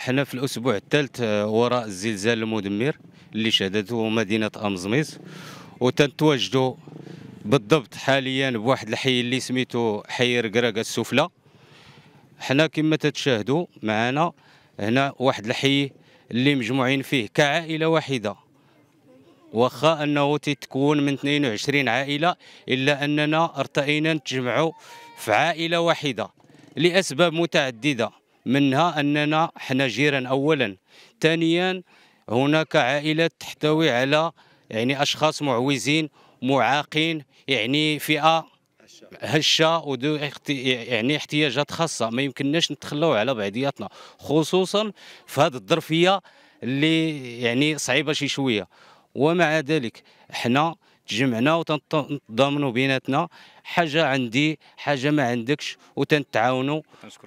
حنا في الاسبوع الثالث آه، وراء الزلزال المدمر اللي شهدته مدينه امزميز وتنتواجدوا بالضبط حاليا بواحد الحي اللي سميتو حي ركراكا السفلى حنا كما تتشاهدوا معنا هنا واحد الحي اللي مجموعين فيه كعائله واحده واخا انه تتكون من 22 عائله الا اننا ارتئينا نتجمعوا في عائله واحده لاسباب متعدده منها أننا حنا جيران أولا ثانيا هناك عائلة تحتوي على يعني أشخاص معوزين معاقين يعني فئة هشه ودو يعني احتياجات خاصه ما يمكنناش نتخلاو على بعضياتنا خصوصا في هذه الظرفيه اللي يعني صعيبه شي شويه ومع ذلك حنا تجمعنا وتنضمنوا بيناتنا حاجه عندي حاجه ما عندكش وتنتعاونوا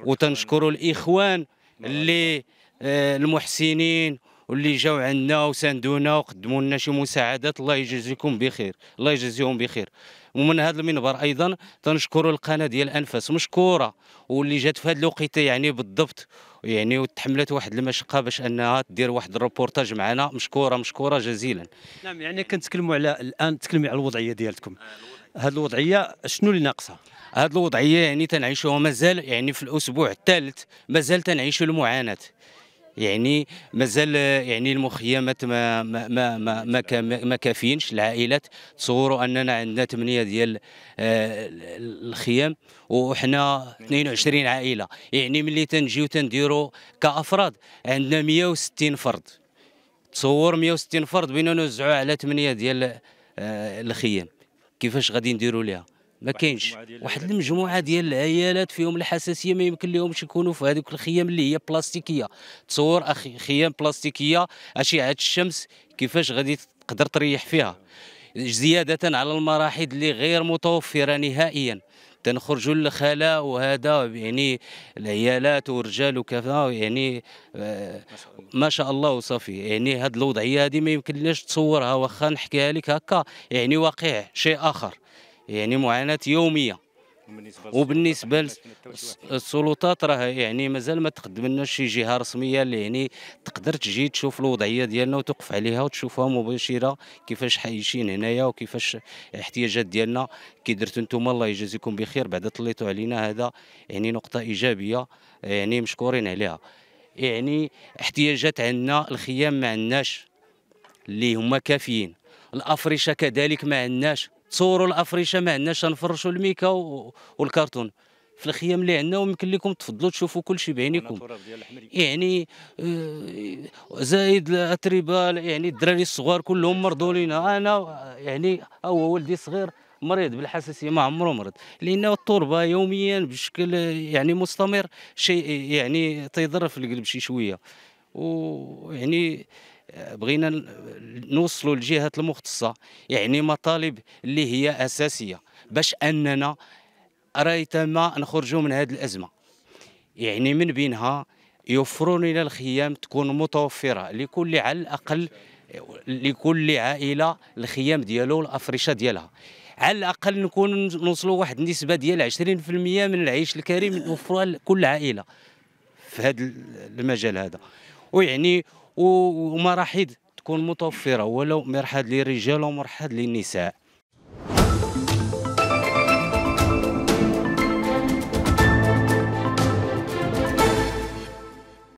وتنشكروا الاخوان اللي آه، المحسنين واللي جاو عندنا وساندونا وقدموا لنا شي مساعدات الله يجزيكم بخير الله يجزيهم بخير ومن هذا المنبر ايضا تنشكر القناه ديال انفاس مشكوره واللي جات في هذا الوقيته يعني بالضبط يعني وتحملت واحد المشقه باش انها دير واحد الروبورتاج معنا مشكوره مشكوره جزيلا نعم يعني كنتكلموا على الان تكلمي على الوضعيه ديالكم هذه الوضعيه شنو اللي ناقصها هذه الوضعيه يعني تنعيشوها مازال يعني في الاسبوع الثالث مازال تنعيشوا المعاناه يعني مازال يعني المخيمات ما ما ما ما, ما كافينش العائلات تصوروا اننا عندنا ثمانيه ديال آه، الخيام وحنا 22 عائله يعني ملي تنجيو تنديروا كافراد عندنا 160 فرد تصور 160 فرد بينا نوزعوا على ثمانيه ديال آه، الخيام كيفاش غادي نديروا ليها ما كاينش واحد المجموعه ديال العيالات فيهم الحساسيه ما يمكن لهمش يكونوا في هذوك الخيام اللي هي بلاستيكيه تصور اخي خيام بلاستيكيه اشعه الشمس كيفاش غادي تقدر تريح فيها زياده على المراحيض اللي غير متوفره نهائيا تنخرجوا للخلاء وهذا يعني العيالات ورجال وكذا يعني ما شاء الله آه، وصافي يعني هذه الوضعيه هذه ما ليش تصورها واخا نحكيها لك هكا يعني واقع شيء اخر يعني معاناه يوميه وبالنسبه للسلطات راه يعني مازال ما تقدم لنا شي جهه رسميه اللي يعني تقدر تجي تشوف الوضعيه ديالنا وتوقف عليها وتشوفها مباشره كيفاش عايشين هنايا وكيفاش الاحتياجات ديالنا كي درتو نتوما الله يجازيكم بخير بعد طليتوا علينا هذا يعني نقطه ايجابيه يعني مشكورين عليها يعني احتياجات عندنا الخيام ما عندناش اللي هما كافيين الافرشه كذلك ما عندناش تصوروا الافرشه ما عندناش نفرشوا الميكا والكرتون في الخيام اللي عندنا ويمكن لكم تفضلوا تشوفوا كل شيء بعينيكم يعني آه، زائد الاتربه يعني الدراري الصغار كلهم مرضوا لينا انا يعني هو ولدي صغير مريض بالحساسيه ما عمره مرض لان التربه يوميا بشكل يعني مستمر شيء يعني تيضر في القلب شي شويه ويعني بغينا نوصلوا للجهات المختصه يعني مطالب اللي هي اساسيه باش اننا ما نخرجوا من هذه الازمه يعني من بينها يوفرون لنا الخيام تكون متوفره لكل على الاقل لكل عائله الخيام ديالو والافرشه ديالها على الاقل نكون نوصلوا واحد النسبه ديال 20% من العيش الكريم نوفروها لكل عائله في هذا المجال هذا ويعني ومراحيض تكون متوفره ولو مرحاض للرجال ومرحاض للنساء